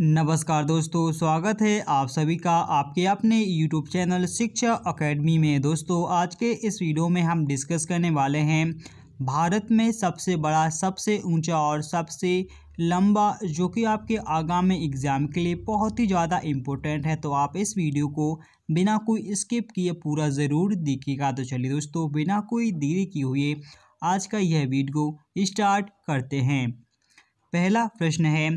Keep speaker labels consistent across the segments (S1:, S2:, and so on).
S1: नमस्कार दोस्तों स्वागत है आप सभी का आपके अपने YouTube चैनल शिक्षा अकेडमी में दोस्तों आज के इस वीडियो में हम डिस्कस करने वाले हैं भारत में सबसे बड़ा सबसे ऊंचा और सबसे लंबा जो कि आपके आगामी एग्ज़ाम के लिए बहुत ही ज़्यादा इम्पोर्टेंट है तो आप इस वीडियो को बिना कोई स्किप किए पूरा ज़रूर देखिएगा तो चलिए दोस्तों बिना कोई देरी किए हुए आज का यह वीडियो स्टार्ट करते हैं पहला प्रश्न है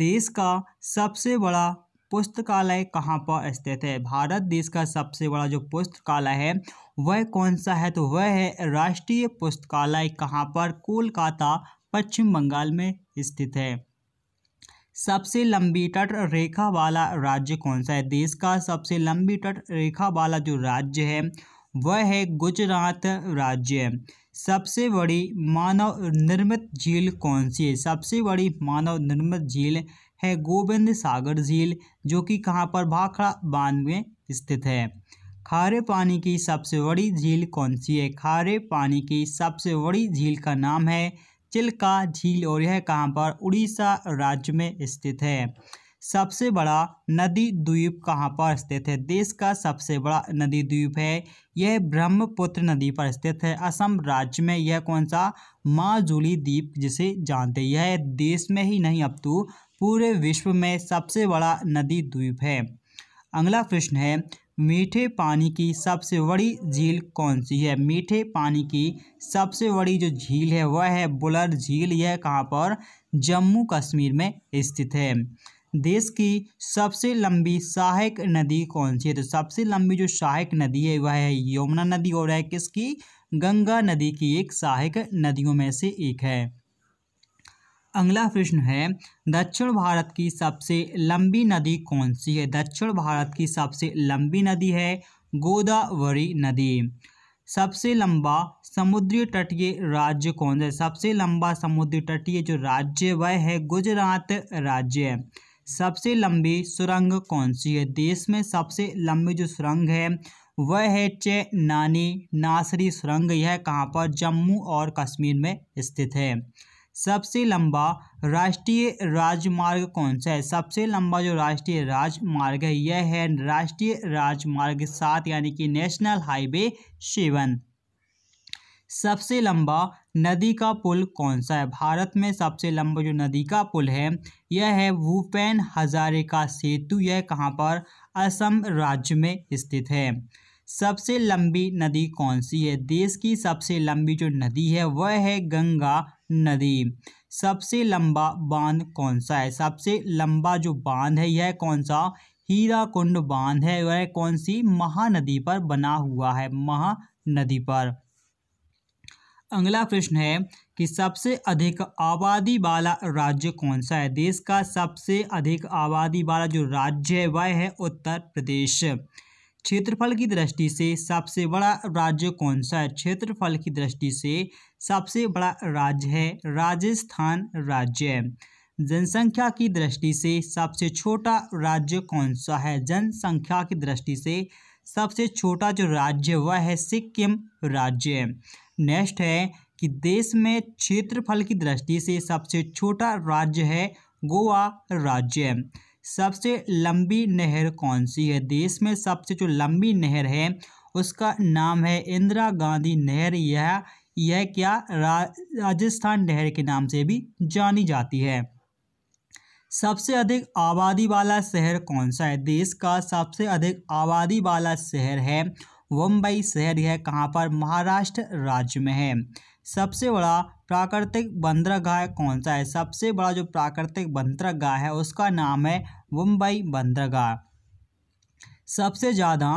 S1: देश का सबसे बड़ा पुस्तकालय कहाँ पर स्थित है भारत देश का सबसे बड़ा जो पुस्तकालय है वह कौन सा है तो वह है राष्ट्रीय पुस्तकालय कहाँ पर कोलकाता पश्चिम बंगाल में स्थित है सबसे लंबी तट रेखा वाला राज्य कौन सा है देश का सबसे लंबी तट रेखा वाला जो राज्य है वह है गुजरात राज्य सबसे बड़ी मानव निर्मित झील कौन सी है सबसे बड़ी मानव निर्मित झील है गोविंद सागर झील जो कि कहाँ पर भाखड़ा बांध में स्थित है खारे पानी की सबसे बड़ी झील कौन सी है खारे पानी की सबसे बड़ी झील का नाम है चिल्का झील और यह कहाँ पर उड़ीसा राज्य में स्थित है सबसे बड़ा नदी द्वीप कहाँ पर स्थित है देश का सबसे बड़ा नदी द्वीप है यह ब्रह्मपुत्र नदी पर स्थित है असम राज्य में यह कौन सा माजुली द्वीप जिसे जानते हैं यह देश में ही नहीं अब तो पूरे विश्व में सबसे बड़ा नदी द्वीप है अगला प्रश्न है मीठे पानी की सबसे बड़ी झील कौन सी है मीठे पानी की सबसे बड़ी जो झील है वह है बुलर झील यह कहाँ पर जम्मू कश्मीर में स्थित है देश की सबसे लंबी सहायक नदी कौन सी है तो सबसे लंबी जो सहायक नदी है वह है यमुना नदी और है किसकी गंगा नदी की एक सहायक नदियों में से एक है अगला प्रश्न है दक्षिण भारत की सबसे लंबी नदी कौन सी है दक्षिण भारत की सबसे लंबी नदी है गोदावरी नदी सबसे लंबा समुद्री तटीय राज्य कौन सा है सबसे लंबा समुद्री तटीय जो राज्य वह है गुजरात राज्य सबसे लंबी सुरंग कौन सी है देश में सबसे लंबी जो सुरंग है वह है चे नानी नासरी सुरंग यह कहाँ पर जम्मू और कश्मीर में स्थित है सबसे लंबा राष्ट्रीय राजमार्ग कौन सा है सबसे लंबा जो राष्ट्रीय राजमार्ग है यह है राष्ट्रीय राजमार्ग सात यानी कि नेशनल हाईवे सेवन सबसे लंबा नदी का पुल कौन सा है भारत में सबसे लंबा जो नदी का पुल है यह है भूपेन हजारे का सेतु यह कहाँ पर असम राज्य में स्थित है सबसे लंबी नदी कौन सी है देश की सबसे लंबी जो नदी है वह है गंगा नदी सबसे लंबा बांध कौन सा है सबसे लंबा जो बांध है यह कौन सा हीरा कुंड बांध है वह कौन सी महानदी पर बना हुआ है महानदी पर अगला प्रश्न है कि सबसे अधिक आबादी वाला राज्य कौन सा है देश का सबसे अधिक आबादी वाला जो राज्य है वह है उत्तर प्रदेश क्षेत्रफल की दृष्टि से सबसे बड़ा राज्य कौन सा है क्षेत्रफल की दृष्टि से सबसे बड़ा राज्य है राजस्थान राज्य जनसंख्या की दृष्टि से सबसे छोटा राज्य कौन सा है जनसंख्या की दृष्टि से सबसे छोटा जो राज्य वह है सिक्किम राज्य नेक्स्ट है कि देश में क्षेत्रफल की दृष्टि से सबसे छोटा राज्य है गोवा राज्य सबसे लंबी नहर कौन सी है देश में सबसे जो लंबी नहर है उसका नाम है इंदिरा गांधी नहर यह यह क्या राजस्थान नहर के नाम से भी जानी जाती है सबसे अधिक आबादी वाला शहर कौन सा है देश का सबसे अधिक आबादी वाला शहर है मुंबई शहर है कहाँ पर महाराष्ट्र राज्य में है सबसे बड़ा प्राकृतिक बंदरगाह कौन सा है सबसे बड़ा जो प्राकृतिक बंदरगाह है उसका नाम है मुंबई बंदरगाह सबसे ज़्यादा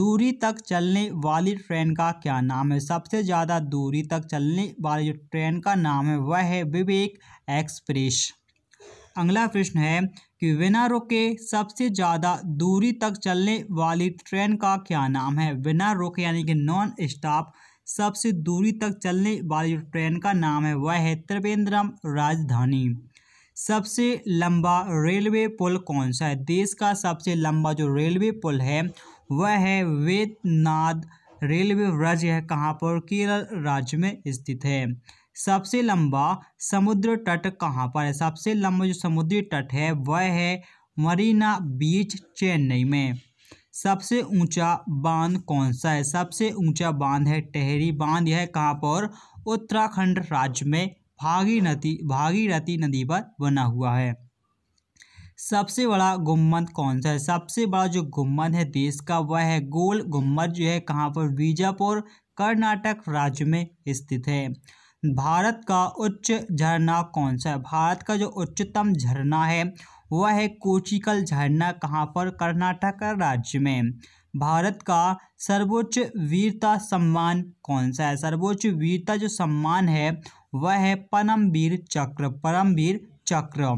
S1: दूरी तक चलने वाली ट्रेन का क्या नाम है सबसे ज़्यादा दूरी तक चलने वाली जो ट्रेन का नाम है वह है विवेक एक्सप्रेस अगला प्रश्न है कि विनरों के सबसे ज़्यादा दूरी तक चलने वाली ट्रेन का क्या नाम है बिना रोके यानी कि नॉन स्टॉप सबसे दूरी तक चलने वाली ट्रेन का नाम है वह है त्रिवेंद्रम राजधानी सबसे लंबा रेलवे पुल कौन सा है देश का सबसे लंबा जो रेलवे पुल है वह है वेदनाद रेलवे ब्रज है कहाँ पर केरल राज्य में स्थित है सबसे लंबा समुद्र तट कहाँ पर है सबसे लंबा जो समुद्री तट है वह है मरीना बीच चेन्नई में सबसे ऊंचा बांध कौन सा है सबसे ऊंचा बांध है टहरी बांध यह कहाँ पर उत्तराखंड राज्य में भागी नदी भागीरथी नदी पर बना हुआ है सबसे बड़ा गुम्बद कौन सा है सबसे बड़ा जो गुम्बद है देश का वह है गोल गुम्बद जो है कहाँ पर बीजापुर कर्नाटक राज्य में स्थित है भारत का उच्च झरना कौन सा है भारत का जो उच्चतम झरना है वह है कोचिकल झरना कहाँ पर कर्नाटक राज्य में भारत का सर्वोच्च वीरता सम्मान कौन सा है सर्वोच्च वीरता जो सम्मान है वह है परमवीर चक्र परमवीर चक्र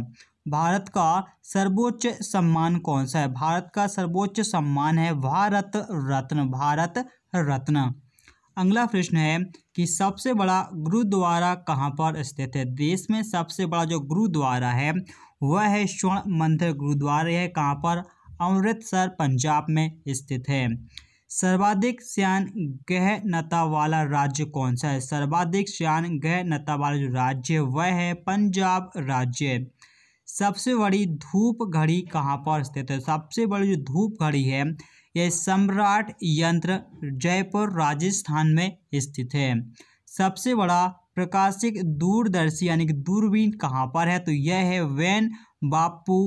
S1: भारत का सर्वोच्च सम्मान कौन सा है भारत का सर्वोच्च सम्मान है भारत रत्न भारत रत्न अगला प्रश्न है कि सबसे बड़ा गुरुद्वारा कहाँ पर स्थित है देश में सबसे बड़ा जो गुरुद्वारा है वह है स्वर्ण मंदिर गुरुद्वारा है कहाँ पर अमृतसर पंजाब में स्थित है सर्वाधिक श्यान गहनता वाला राज्य कौन सा है सर्वाधिक श्यान गहनता वाला जो राज्य है वह है पंजाब राज्य सबसे बड़ी धूप घड़ी कहाँ पर स्थित है सबसे बड़ी जो धूप घड़ी है यह सम्राट यंत्र जयपुर राजस्थान में स्थित है सबसे बड़ा प्रकाशिक दूरदर्शी यानी कि दूरबीन कहाँ पर है तो यह है वैन बापू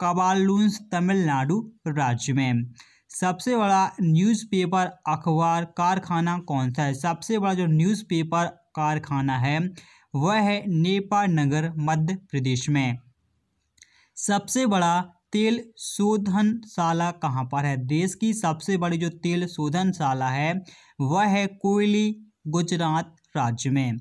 S1: कबालूंस तमिलनाडु राज्य में सबसे बड़ा न्यूज़पेपर अखबार कारखाना कौन सा है सबसे बड़ा जो न्यूज़पेपर कारखाना है वह है नेपाल नगर मध्य प्रदेश में सबसे बड़ा तेल शोधनशाला कहाँ पर है देश की सबसे बड़ी जो तेल शोधनशाला है वह है कोयली गुजरात राज्य में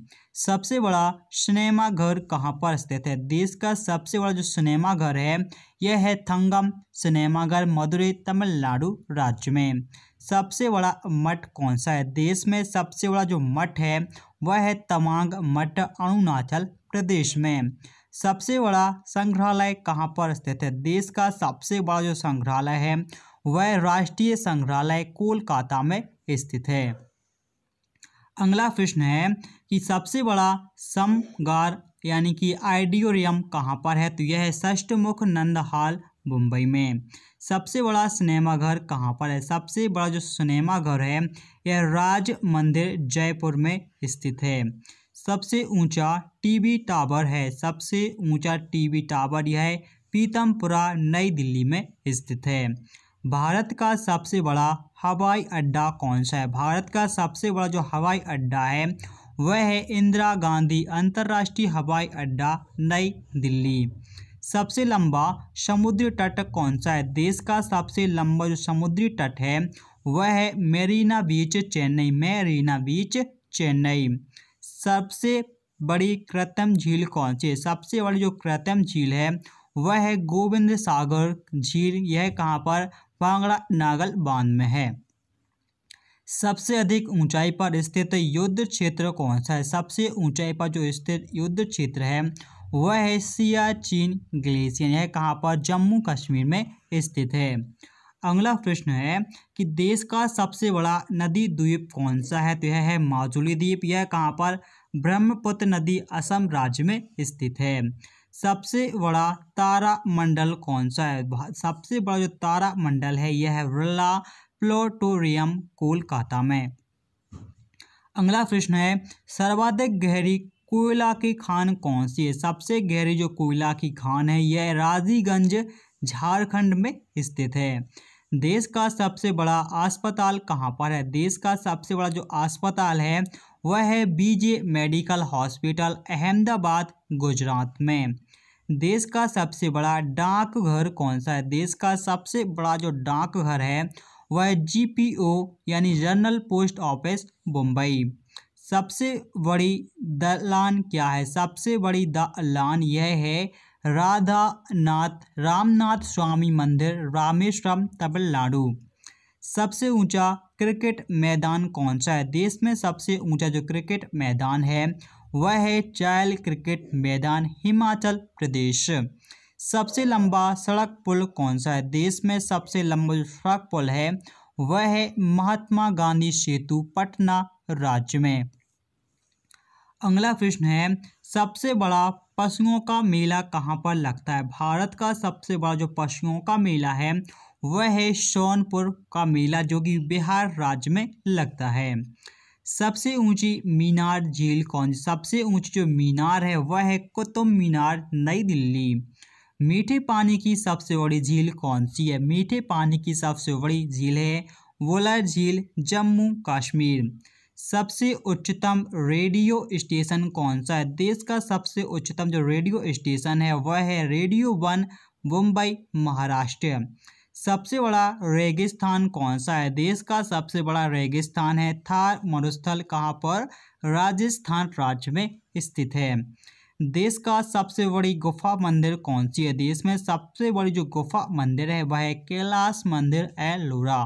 S1: सबसे बड़ा सिनेमा घर कहाँ पर स्थित है देश का सबसे बड़ा जो सिनेमा घर है यह है थंगम सिनेमा घर मदुरई तमिलनाडु राज्य में सबसे बड़ा मठ कौन सा है देश में सबसे बड़ा जो मठ है वह है तमांग मठ अरुणाचल प्रदेश में सबसे बड़ा संग्रहालय कहाँ पर स्थित है देश का सबसे बड़ा जो संग्रहालय है वह राष्ट्रीय संग्रहालय कोलकाता में स्थित है अगला प्रश्न है कि सबसे बड़ा समगार यानी कि आइडियोरियम कहाँ पर है तो यह है षष्टमुख नंदहाल मुंबई में सबसे बड़ा सिनेमाघर कहाँ पर है सबसे बड़ा जो सिनेमाघर है यह राज मंदिर जयपुर में स्थित है सबसे ऊंचा टीवी टावर है सबसे ऊंचा टीवी टावर यह पीतमपुरा नई दिल्ली में स्थित है भारत का सबसे बड़ा हवाई अड्डा कौन सा है भारत का सबसे बड़ा जो हवाई अड्डा है वह है इंदिरा गांधी अंतर्राष्ट्रीय हवाई अड्डा नई दिल्ली सबसे लंबा समुद्री तट कौन सा है देश का सबसे लंबा जो समुद्री तट है वह है मेरीना बीच चेन्नई मेरीना बीच चेन्नई सबसे बड़ी कृत्रिम झील कौन सी है सबसे बड़ी जो कृत्रिम झील है वह है गोविंद सागर झील यह कहाँ पर भांगड़ा नागल बांध में है सबसे अधिक ऊंचाई पर स्थित युद्ध क्षेत्र कौन सा है सबसे ऊंचाई पर जो स्थित युद्ध क्षेत्र है वह है सियाचिन ग्लेशियर यह कहाँ पर जम्मू कश्मीर में स्थित है अगला प्रश्न है कि देश का सबसे बड़ा नदी द्वीप कौन सा है तो यह है माजुली द्वीप यह कहाँ पर ब्रह्मपुत्र नदी असम राज्य में स्थित है सबसे बड़ा तारा मंडल कौन सा है सबसे बड़ा जो तारामंडल है यह है वर्ला प्लोटोरियम कोलकाता में अगला प्रश्न है सर्वाधिक गहरी कोयला की खान कौन सी है सबसे गहरी जो कोयला की खान है यह राजीगंज झारखंड में स्थित है देश का सबसे बड़ा अस्पताल कहाँ पर है देश का सबसे बड़ा जो अस्पताल है वह है BJ medical hospital Ahmedabad Gujarat में देश का सबसे बड़ा डाकघर कौन सा है देश का सबसे बड़ा जो डाकघर है वह जीपीओ यानी जनरल पोस्ट ऑफिस मुंबई सबसे बड़ी दलान क्या है सबसे बड़ी दलान यह है राधानाथ रामनाथ स्वामी मंदिर रामेश्वरम तमिलनाडु सबसे ऊंचा क्रिकेट मैदान कौन सा है देश में सबसे ऊंचा जो क्रिकेट मैदान है वह है चायल क्रिकेट मैदान हिमाचल प्रदेश सबसे लंबा सड़क पुल कौन सा है देश में सबसे लंबा जो सड़क पुल है वह है महात्मा गांधी सेतु पटना राज्य में अगला प्रश्न है सबसे बड़ा पशुओं का मेला कहाँ पर लगता है भारत का सबसे बड़ा जो पशुओं का मेला है वह है सोनपुर का मेला जो कि बिहार राज्य में लगता है सबसे ऊंची मीनार झील कौन सी सबसे ऊंची जो मीनार है वह है कुतुब मीनार नई दिल्ली मीठे पानी की सबसे बड़ी झील कौन सी है मीठे पानी की सबसे बड़ी झील है वोलर झील जम्मू कश्मीर सबसे उच्चतम रेडियो स्टेशन कौन सा है देश का सबसे उच्चतम जो रेडियो स्टेशन है वह है रेडियो वन मुंबई महाराष्ट्र सबसे बड़ा रेगिस्तान कौन सा है देश का सबसे बड़ा रेगिस्तान है थार मरुस्थल कहाँ पर राजस्थान राज्य में स्थित है देश का सबसे बड़ी गुफा मंदिर कौन सी है देश में सबसे बड़ी जो गुफा मंदिर है वह है कैलाश मंदिर एलोरा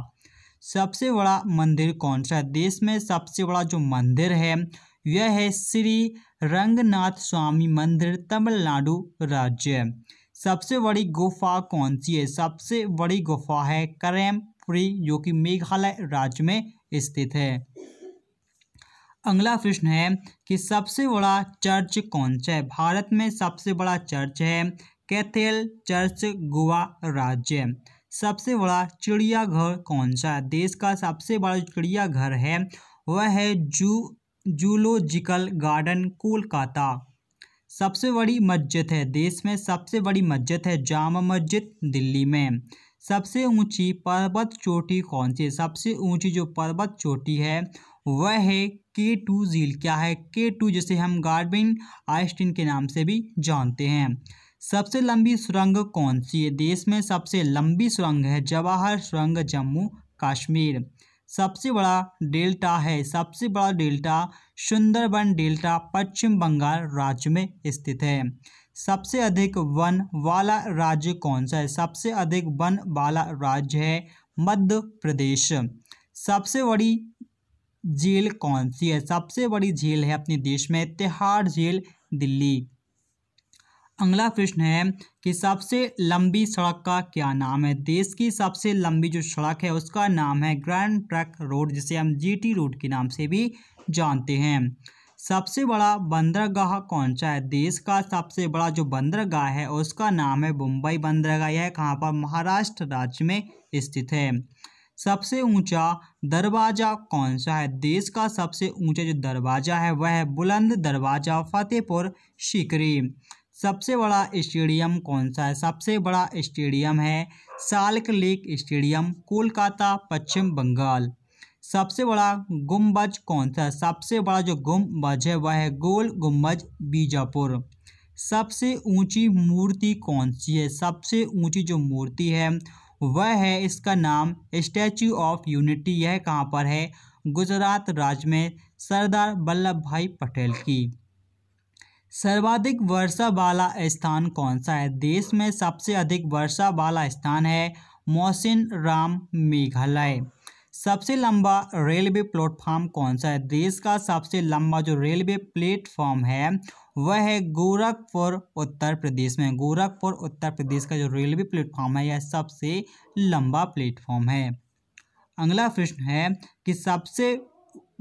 S1: सबसे बड़ा मंदिर कौन सा है देश में सबसे बड़ा जो मंदिर है यह है श्री रंगनाथ स्वामी मंदिर तमिलनाडु राज्य सबसे बड़ी गुफा कौन सी है सबसे बड़ी गुफा है करेमपुरी जो कि मेघालय राज्य में स्थित है अगला प्रश्न है कि सबसे बड़ा चर्च कौन सा है भारत में सबसे बड़ा चर्च है कैथेल चर्च गोवा राज्य सबसे बड़ा चिड़ियाघर कौन सा देश का सबसे बड़ा चिड़ियाघर है वह है जू जूलॉजिकल गार्डन कोलकाता सबसे बड़ी मस्जिद है देश में सबसे बड़ी मस्जिद है जामा मस्जिद दिल्ली में सबसे ऊंची पर्वत चोटी कौन सी सबसे ऊंची जो पर्वत चोटी है वह है के टू झील क्या है के टू जिसे हम गार्बिन आइस्टीन के नाम से भी जानते हैं सबसे लंबी सुरंग कौन सी है देश में सबसे लंबी सुरंग है जवाहर सुरंग जम्मू कश्मीर सबसे बड़ा डेल्टा है सबसे बड़ा डेल्टा सुंदरबन डेल्टा पश्चिम बंगाल राज्य में स्थित है सबसे अधिक वन वाला राज्य कौन सा है सबसे अधिक वन वाला राज्य है मध्य प्रदेश सबसे बड़ी झील कौन सी है सबसे बड़ी झील है अपने देश में तिहाड़ झील दिल्ली अगला प्रश्न है कि सबसे लंबी सड़क का क्या नाम है देश की सबसे लंबी जो सड़क है उसका नाम है ग्रैंड ट्रैक रोड जिसे हम जीटी रोड के नाम से भी जानते हैं सबसे बड़ा बंदरगाह कौन सा है देश का सबसे बड़ा जो बंदरगाह है उसका नाम है मुंबई बंदरगाह यह कहाँ पर महाराष्ट्र राज्य में स्थित है सबसे ऊंचा दरवाज़ा कौन सा है देश का सबसे ऊंचा जो दरवाज़ा है वह है बुलंद दरवाज़ा फतेहपुर सीकरी सबसे बड़ा स्टेडियम कौन सा है सबसे बड़ा स्टेडियम है salt lake stadium Kolkata Paschim Bengal सबसे बड़ा गुम्बज कौन सा है सबसे बड़ा जो गुम्बज है वह है गोल गुम्बज बीजापुर सबसे ऊंची मूर्ति कौन सी है सबसे ऊंची जो मूर्ति है वह है इसका नाम स्टैचू ऑफ यूनिटी यह कहाँ पर है गुजरात राज्य में सरदार वल्लभ भाई पटेल की सर्वाधिक वर्षा वाला स्थान कौन सा है देश में सबसे अधिक वर्षा वाला स्थान है मोहसिन राम मेघालय सबसे लंबा रेलवे प्लेटफॉर्म कौन सा है देश का सबसे लंबा जो रेलवे प्लेटफॉर्म है वह है गोरखपुर उत्तर प्रदेश में गोरखपुर उत्तर प्रदेश का जो रेलवे प्लेटफॉर्म है यह सबसे लंबा प्लेटफॉर्म है अगला प्रश्न है कि सबसे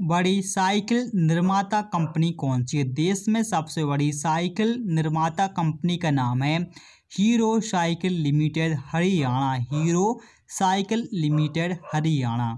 S1: बड़ी साइकिल निर्माता कंपनी कौन सी है देश में सबसे बड़ी साइकिल निर्माता कंपनी का नाम है Hero cycle limited Haryana Hero cycle limited Haryana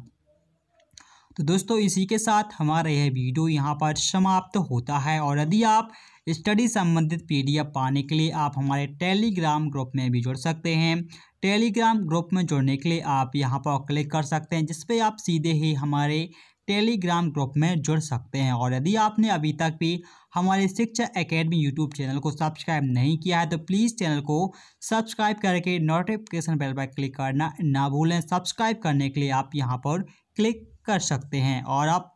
S1: तो दोस्तों इसी के साथ हमारा यह वीडियो यहाँ पर समाप्त होता है और यदि आप स्टडी संबंधित पीडीएफ पाने के लिए आप हमारे टेलीग्राम ग्रुप में भी जुड़ सकते हैं टेलीग्राम ग्रुप में जुड़ने के लिए आप यहाँ पर क्लिक कर सकते हैं जिस आप सीधे ही हमारे टेलीग्राम ग्रुप में जुड़ सकते हैं और यदि आपने अभी तक भी हमारे शिक्षा एकेडमी यूट्यूब चैनल को सब्सक्राइब नहीं किया है तो प्लीज़ चैनल को सब्सक्राइब करके नोटिफिकेशन बेल पर क्लिक करना ना भूलें सब्सक्राइब करने के लिए आप यहाँ पर क्लिक कर सकते हैं और आप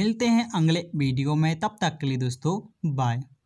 S1: मिलते हैं अगले वीडियो में तब तक के लिए दोस्तों बाय